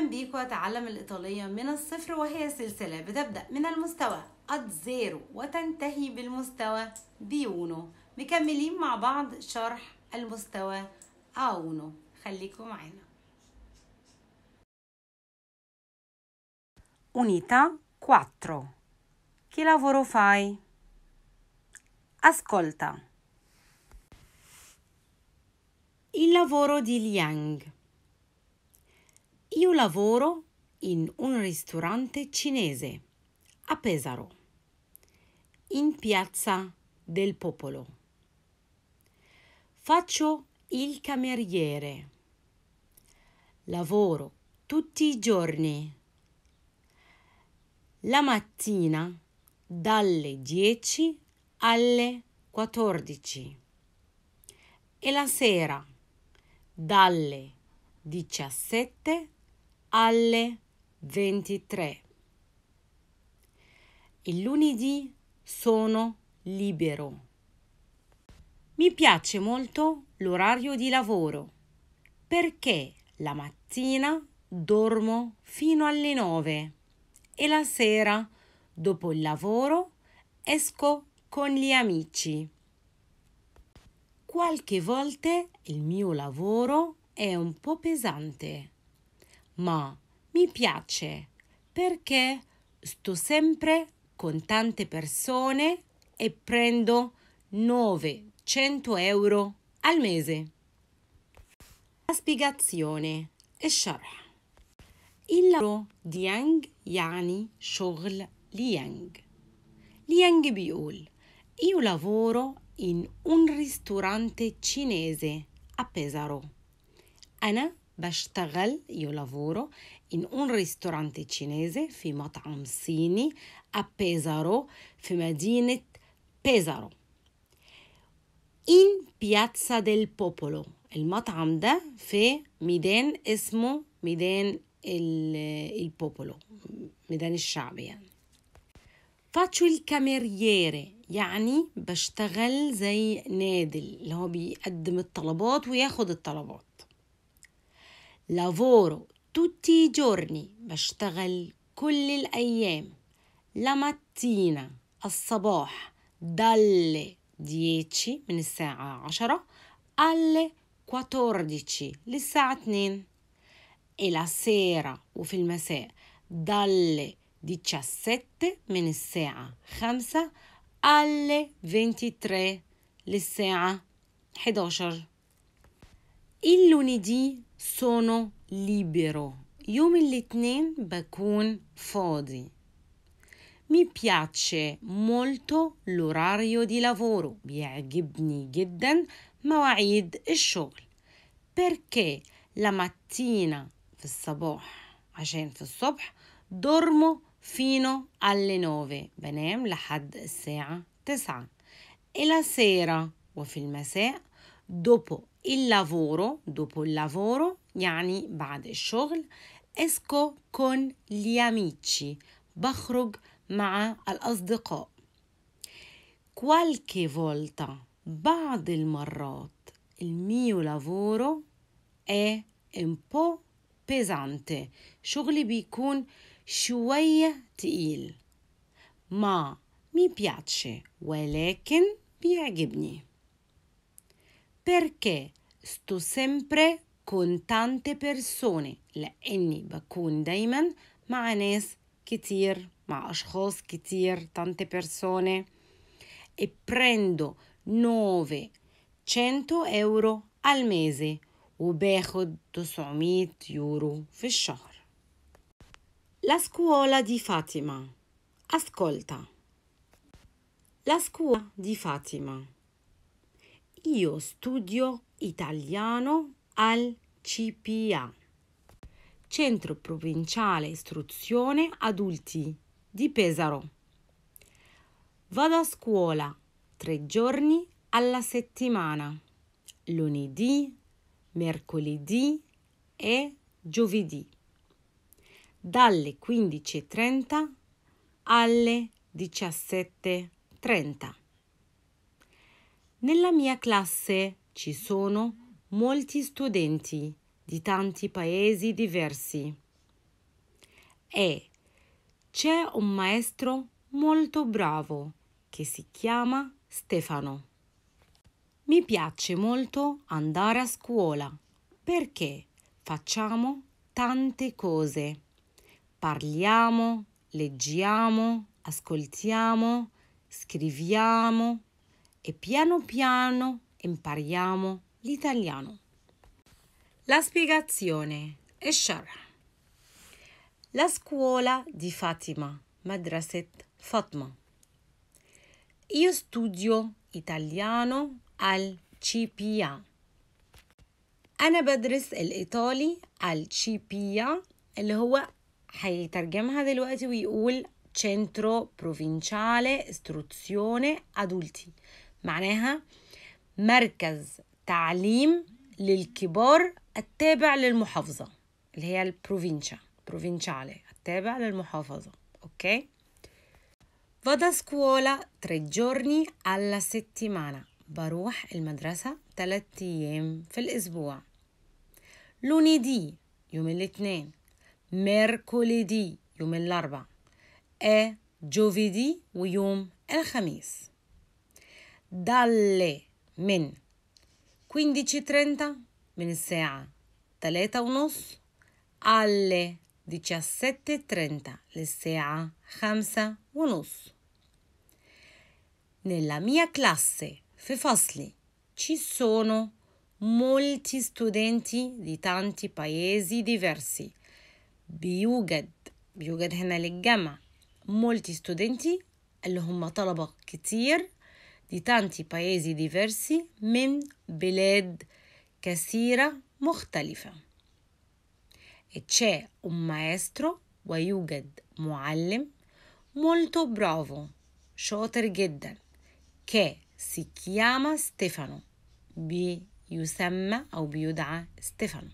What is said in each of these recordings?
اهلا بيكم اتعلم الايطاليه من الصفر وهي سلسله بتبدا من المستوى اتزيرو وتنتهي بالمستوى بيونو مكملين مع بعض شرح المستوى اونو خليكم معانا unità 4 che lavoro fai ascolta il lavoro di Liang Io lavoro in un ristorante cinese a Pesaro, in piazza del popolo. Faccio il cameriere. Lavoro tutti i giorni. La mattina dalle 10 alle 14 e la sera dalle 17 alle 14 alle 23. Il lunedì sono libero. Mi piace molto l'orario di lavoro perché la mattina dormo fino alle 9 e la sera, dopo il lavoro, esco con gli amici. Qualche volta il mio lavoro è un po' pesante ma mi piace perché sto sempre con tante persone e prendo 900 euro al mese. La spiegazione è sharh. Il lavoro di Yang يعني Shogl Liang. Liang Biul. Io lavoro in un ristorante cinese a Pesaro. Anna بشتغل يو لافورو in اون ريستورانت تشينيزي في مطعم صيني ا بيزارو في مدينة بيزارو ان بياتسا ديل بوبولو المطعم ده في ميدان اسمه ميدان البوبولو ميدان الشعب يعني فاتشو الكاميرييري يعني بشتغل زي نادل اللي هو بيقدم الطلبات وياخد الطلبات lavoro tutti i giorni بشتغل كل الأيام la mattina الصباح dalle 10 من الساعة 10 alle 14 للساعة 2 e la sera وفي المساء dalle 17 من الساعة 5 alle 23 للساعة 11 il lunedì sono libero. يوم الاثنين بكون فاضي. Mi piace molto l'orario di lavoro. بيعجبني جدا مواعيد الشغل. Perché la mattina في الصباح عشان في الصبح dormo fino alle 9 بنام لحد الساعة 9 e la sera وفي المساء dopo il lavoro, dopo il lavoro, يعني بعد الشغل esco con gli amici بخرج مع الأصدقاء qualche volta بعض المرات il mio lavoro è un po' pesante شغلي بيكون شوية تقيل ma mi piace ولكن بيعجبني perché sto sempre con tante persone لأني بكون دايما مع ناس كتير مع أشخاص كتير tante persone e prendo 900 euro al mese وباخد 900 يورو في الشهر La scuola di Fatima Ascolta La scuola di Fatima io studio italiano al CPA, Centro Provinciale Istruzione Adulti di Pesaro. Vado a scuola tre giorni alla settimana, lunedì, mercoledì e giovedì, dalle 15.30 alle 17.30. Nella mia classe ci sono molti studenti di tanti paesi diversi e c'è un maestro molto bravo che si chiama Stefano. Mi piace molto andare a scuola perché facciamo tante cose. Parliamo, leggiamo, ascoltiamo, scriviamo, e piano piano impariamo l'italiano. La spiegazione è sciara. La scuola di Fatima, Madraset Fatma. Io studio italiano al CPA. أنا بدرس الإيطالي al CPA اللي هو هيترجمها دلوقتي ويقول Centro Provinciale Istruzione Adulti معناها مركز تعليم للكبار التابع للمحافظة اللي هي البروفينشا بروفينشالي التابع للمحافظة اوكي Vado سكولا scuola tre giorni alla بروح المدرسة تلات أيام في الأسبوع. لونيدي يوم الاثنين. ميركوليدي يوم الأربع. ا إيه، جوفيدي ويوم الخميس. dalle من 15.30 من a 3 ونص alle 17.30 للساعة 5 ونص Nella mia classe, في فصلي, ci sono molti studenti di tanti paesi diversi. بيوجد بيوجد هنا للجمع molti studenti اللي هم طلبة كتير di tanti paesi diversi من بلاد كثيرة مختلفة. c'è un maestro ويوجد معلم molto bravo شاطر جدا che si chiama Stefano بيسمى أو بيدعى ستيفانو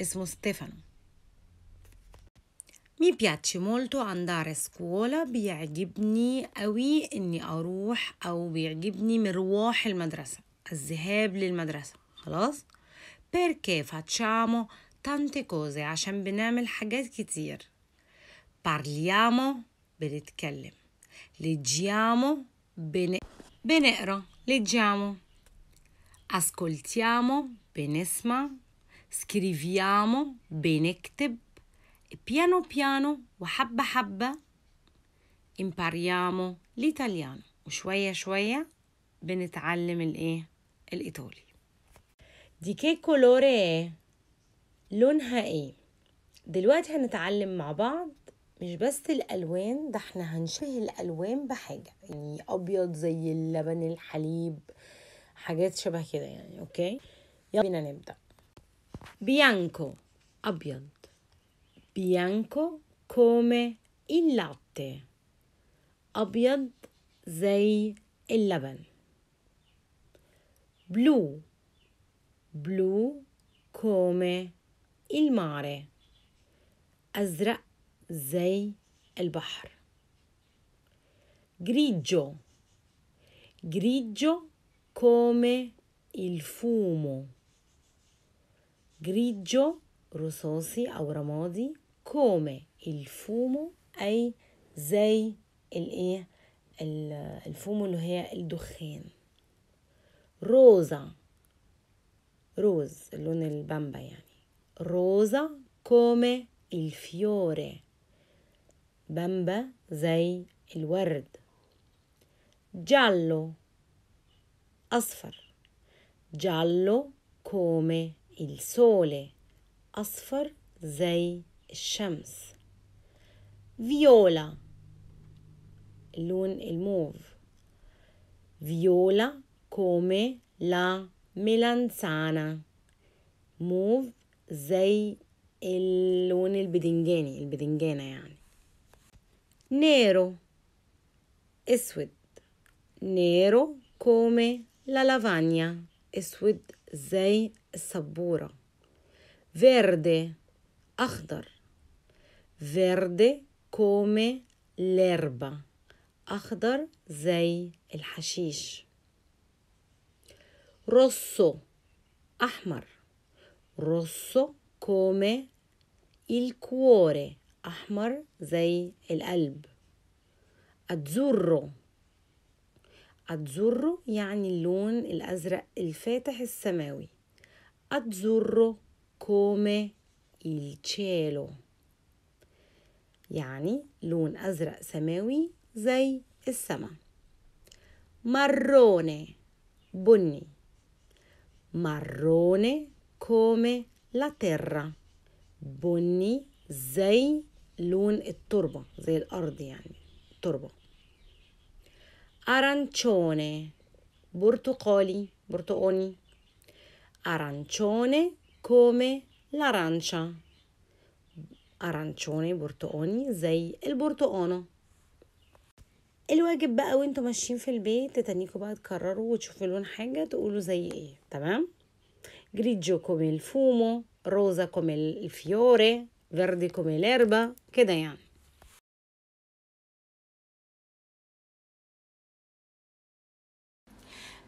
اسمه ستيفانو مي بياتشي مولتو andare سكولا بيعجبني أوي إني أروح أو بيعجبني مروح المدرسة الذهاب للمدرسة خلاص بيركي فاتشامو تانتي كوزي عشان بنعمل حاجات كتير بارليامو بنتكلم لجيامو بن... بنقرا لجيامو اسكولتيامو بنسمع سكريفيامو بنكتب بيانو بيانو وحبة حبة امباريامو l'italiano وشوية شوية بنتعلم الايه الايطالي دي كي كولوري لونها ايه دلوقتي هنتعلم مع بعض مش بس الالوان ده احنا هنشبه الالوان بحاجه يعني ابيض زي اللبن الحليب حاجات شبه كده يعني اوكي يلا بينا نبدا بيانكو ابيض bianco come il latte zei il laban. blu blu come il mare Azra zei il البحر grigio grigio come il fumo grigio رصاصي أو رمادي come il fumo أي زي الإيه الفومو اللي هي الدخان روزا روز اللون البامبا يعني روزا كومي الفيوري بامبا زي الورد جالو أصفر جالو كومي السولي أصفر زي الشمس فيولا اللون الموف فيولا كومي لا ميلانسانا موف زي اللون البدنجاني البدنجانة يعني نيرو اسود نيرو كومي لا لافانيا اسود زي السبورة فيردي اخضر verde come l'erba أخضر زي الحشيش rosso أحمر rosso come il cuore أحمر زي القلب azzurro azzurro يعني اللون الأزرق الفاتح السماوي azzurro come il cielo يعني لون أزرق سماوي زي السما marrone بني marrone كومي la terra بني زي لون التربة زي الأرض يعني التربة أرانشوني برتقالي برتقوني أرانشوني كومي لارانشا ارانشوني برتقاني زي البرتقانه الواجب بقى وانتوا ماشيين في البيت تتنيكوا بقى تكرروا وتشوفوا لون حاجه تقولوا زي ايه تمام جريجو كومي الفومو روزا كومي الفيوري فيردي كومي الاربا كده يعني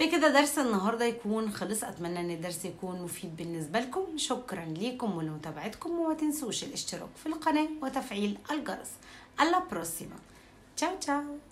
بكده درس النهارده يكون خلص اتمنى ان الدرس يكون مفيد بالنسبه لكم شكرا ليكم ولمتابعتكم وما تنسوش الاشتراك في القناه وتفعيل الجرس alla بروسيما تشاو تشاو